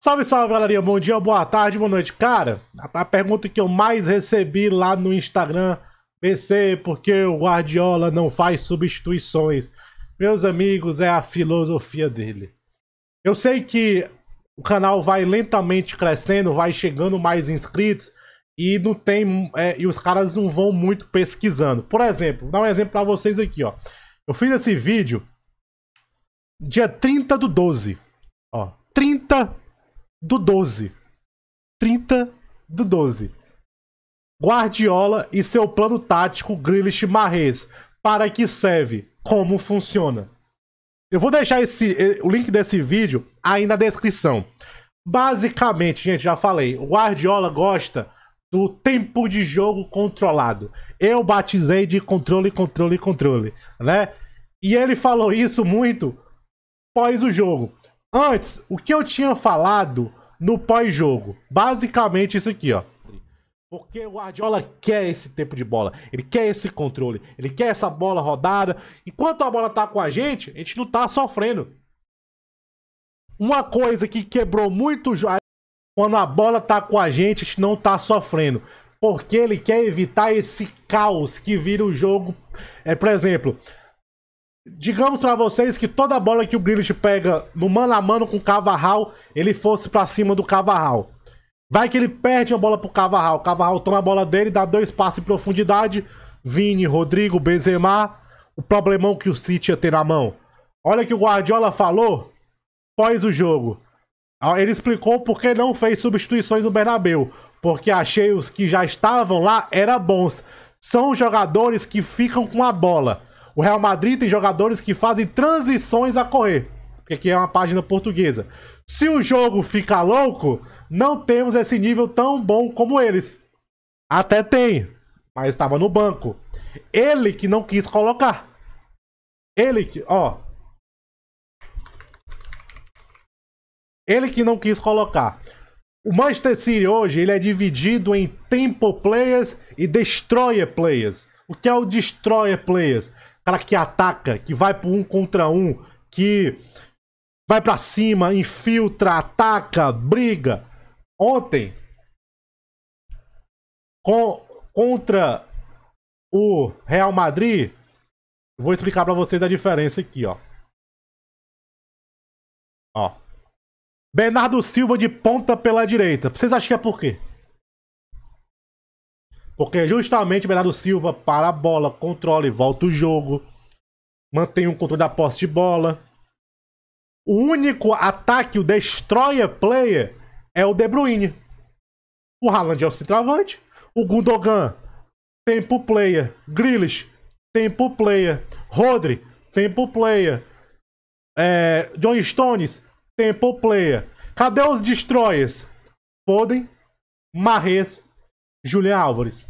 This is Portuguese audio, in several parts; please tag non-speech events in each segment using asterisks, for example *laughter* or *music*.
Salve, salve, galerinha. Bom dia, boa tarde, boa noite. Cara, a, pergunta que eu mais recebi lá no Instagram, PC, por que o Guardiola não faz substituições? Meus amigos, é a filosofia dele. Eu sei que o canal vai lentamente crescendo, vai chegando mais inscritos e não tem é, e os caras não vão muito pesquisando. Por exemplo, vou dar um exemplo para vocês aqui, ó. Eu fiz esse vídeo dia 30 do 12, ó. 30 do 12. 30 do 12. Guardiola e seu plano tático Grealish Marrez. Para que serve? Como funciona? Eu vou deixar esse, o link desse vídeo aí na descrição. Basicamente, gente, já falei, o Guardiola gosta do tempo de jogo controlado. Eu batizei de controle, controle, controle, né? E ele falou isso muito pós o jogo. Antes, o que eu tinha falado no pós-jogo? Basicamente isso aqui, ó. Porque o Guardiola quer esse tempo de bola, ele quer esse controle, ele quer essa bola rodada. Enquanto a bola tá com a gente, a gente não tá sofrendo. Uma coisa que quebrou muito quando a bola tá com a gente, a gente não tá sofrendo. Porque ele quer evitar esse caos que vira o jogo. É, por exemplo, Digamos para vocês que toda bola que o Grilich pega no mano a mano com o Cavarral, ele fosse para cima do Cavarral. Vai que ele perde a bola pro Cavarral. O Cavarral toma a bola dele, dá dois passos em profundidade. Vini, Rodrigo, Benzema, o problemão que o City ia ter na mão. Olha que o Guardiola falou após o jogo. Ah, ele explicou por que não fez substituições no Bernabeu, porque achei os que já estavam lá eram bons. São jogadores que ficam com a bola. O Real Madrid tem jogadores que fazem transições a correr. Porque aqui é uma página portuguesa. Se o jogo fica louco, não temos esse nível tão bom como eles. Até tem, mas estava no banco. Ele que não quis colocar. Ele que, ó. Ele que não quis colocar. O Manchester City hoje ele é dividido em tempo players e destroyer players. O que é o destroyer players? cara que ataca, que vai pro um contra um, que vai para cima, infiltra, ataca, briga. Ontem, com, contra o Real Madrid, vou explicar para vocês a diferença aqui, ó. Ó. Bernardo Silva de ponta pela direita. Vocês acham que é por quê? Porque justamente o Bernardo Silva para a bola, controla e volta o jogo. Mantém o um controle da posse de bola. O único ataque, o destroyer player, é o De Bruyne. O Haaland é o centroavante. O Gundogan, tempo player. Grealish, tempo player. Rodri, tempo player. É, John Stones, tempo player. Cadê os destroyers? podem Marres Julian Álvares.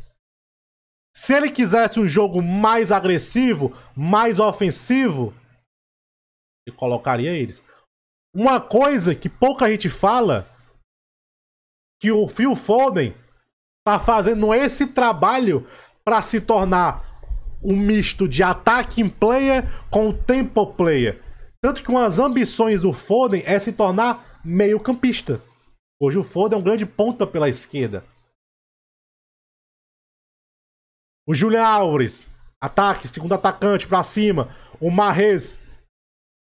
Se ele quisesse um jogo mais agressivo, mais ofensivo, ele colocaria eles. Uma coisa que pouca gente fala, que o Phil Foden tá fazendo esse trabalho para se tornar um misto de ataque em player com tempo player. Tanto que umas ambições do Foden é se tornar meio campista. Hoje o Foden é um grande ponta pela esquerda. O Julian Álvares. Ataque, segundo atacante, pra cima. O Marrez.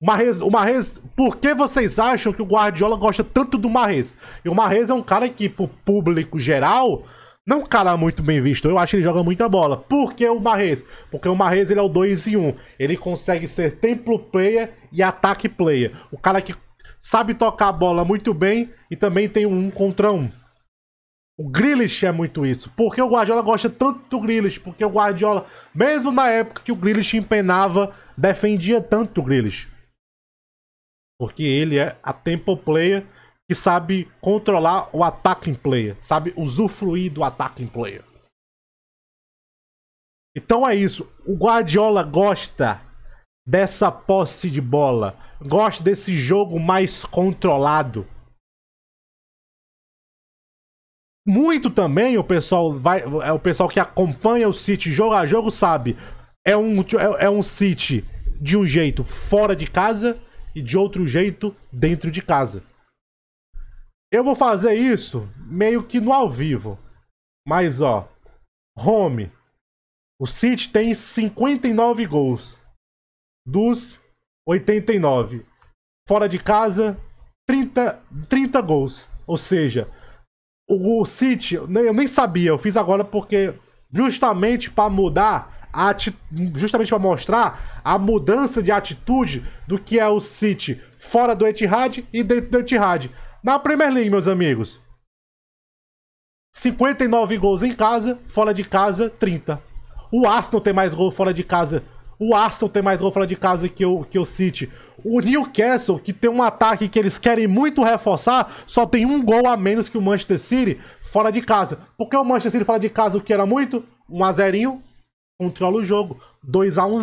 O Marrez, o Marrez, por que vocês acham que o Guardiola gosta tanto do Marrez? E o Marrez é um cara que, pro público geral, não é um cara muito bem visto. Eu acho que ele joga muita bola. Por que o Marrez? Porque o Marrez ele é o 2 e 1. Um. Ele consegue ser templo player e ataque player. O cara que sabe tocar a bola muito bem e também tem um, um contra um. O Grealish é muito isso. Porque o Guardiola gosta tanto do Grealish. Porque o Guardiola, mesmo na época que o Grealish empenava, defendia tanto o Grealish. Porque ele é a tempo player que sabe controlar o ataque em player. Sabe usufruir do ataque em player. Então é isso. O Guardiola gosta dessa posse de bola. Gosta desse jogo mais controlado muito também o pessoal vai, é o pessoal que acompanha o City jogo a jogo sabe, é um é, é um City de um jeito fora de casa e de outro jeito dentro de casa. Eu vou fazer isso meio que no ao vivo. Mas ó, home. O City tem 59 gols dos 89. Fora de casa, 30, 30 gols. Ou seja, o City, eu nem sabia, eu fiz agora porque justamente para mudar a justamente para mostrar a mudança de atitude do que é o City fora do Etihad e dentro do Etihad. Na Premier League, meus amigos, 59 gols em casa, fora de casa 30. O Arsenal tem mais gol fora de casa o Arsenal tem mais gol fora de casa que o, que o City. O Newcastle, que tem um ataque que eles querem muito reforçar, só tem um gol a menos que o Manchester City fora de casa. Porque o Manchester City fora de casa, o que era muito? Um a zerinho, controla o jogo. 2 a 1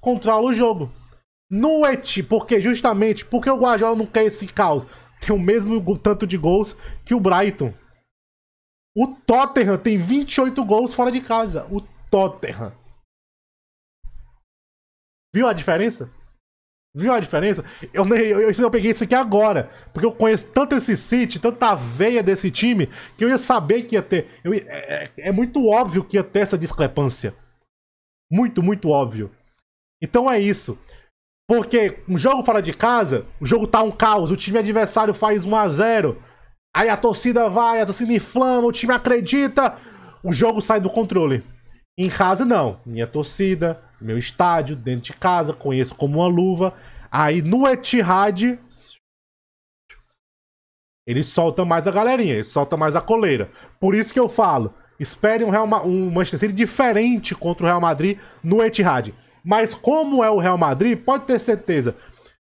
controla o jogo. No porque justamente, porque o Guajola não quer esse caos. Tem o mesmo tanto de gols que o Brighton. O Tottenham tem 28 gols fora de casa. O Tottenham. Viu a diferença? Viu a diferença? Eu, eu, eu, eu peguei isso aqui agora, porque eu conheço tanto esse City, tanta veia desse time, que eu ia saber que ia ter. Eu, é, é, é muito óbvio que ia ter essa discrepância. Muito, muito óbvio. Então é isso. Porque um jogo fora de casa, o jogo tá um caos, o time adversário faz 1 a 0 aí a torcida vai, a torcida inflama, o time acredita, o jogo sai do controle. Em casa, não. Minha torcida, meu estádio, dentro de casa, conheço como uma luva. Aí no Etihad ele solta mais a galerinha, ele solta mais a coleira. Por isso que eu falo, espere um, Real Ma um Manchester City diferente contra o Real Madrid no Etihad. Mas como é o Real Madrid, pode ter certeza.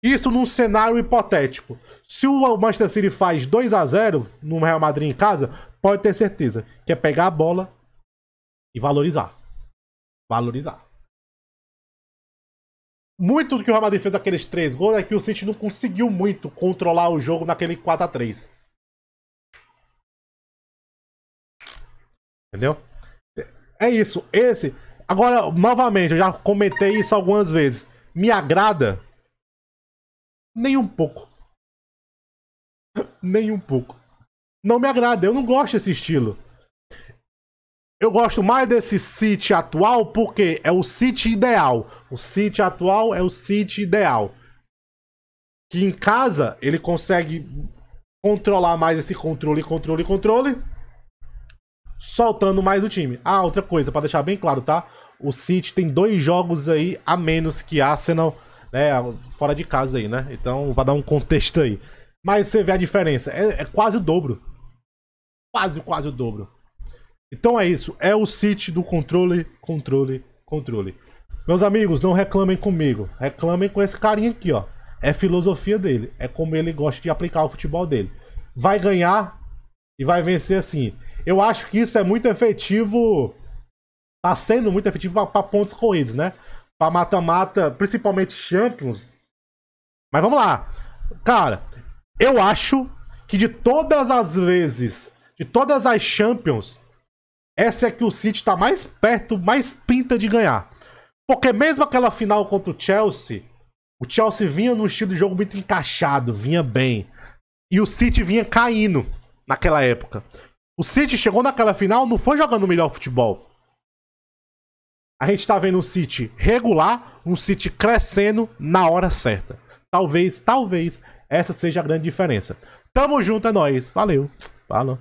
Isso num cenário hipotético. Se o Manchester City faz 2 a 0 no Real Madrid em casa, pode ter certeza que é pegar a bola e valorizar. Valorizar. Muito do que o Real Madrid fez naqueles três gols é que o City não conseguiu muito controlar o jogo naquele 4 a 3 Entendeu? É isso. Esse. Agora, novamente, eu já comentei isso algumas vezes. Me agrada? Nem um pouco. *laughs* Nem um pouco. Não me agrada. Eu não gosto desse estilo. Eu gosto mais desse City atual porque é o City ideal. O City atual é o City ideal. Que em casa ele consegue controlar mais esse controle, controle, controle. Soltando mais o time. Ah, outra coisa, para deixar bem claro, tá? O City tem dois jogos aí a menos que Arsenal, né? Fora de casa aí, né? Então, pra dar um contexto aí. Mas você vê a diferença. É, é quase o dobro. Quase, quase o dobro. Então é isso. É o City do controle, controle, controle. Meus amigos, não reclamem comigo. Reclamem com esse carinha aqui, ó. É filosofia dele. É como ele gosta de aplicar o futebol dele. Vai ganhar e vai vencer assim. Eu acho que isso é muito efetivo. Tá sendo muito efetivo para pontos corridos, né? Para mata-mata, principalmente Champions. Mas vamos lá. Cara, eu acho que de todas as vezes, de todas as Champions essa é que o City está mais perto, mais pinta de ganhar. Porque mesmo aquela final contra o Chelsea, o Chelsea vinha num estilo de jogo muito encaixado, vinha bem. E o City vinha caindo naquela época. O City chegou naquela final, não foi jogando o melhor futebol. A gente tá vendo um City regular, um City crescendo na hora certa. Talvez, talvez, essa seja a grande diferença. Tamo junto, é nóis. Valeu. Falou.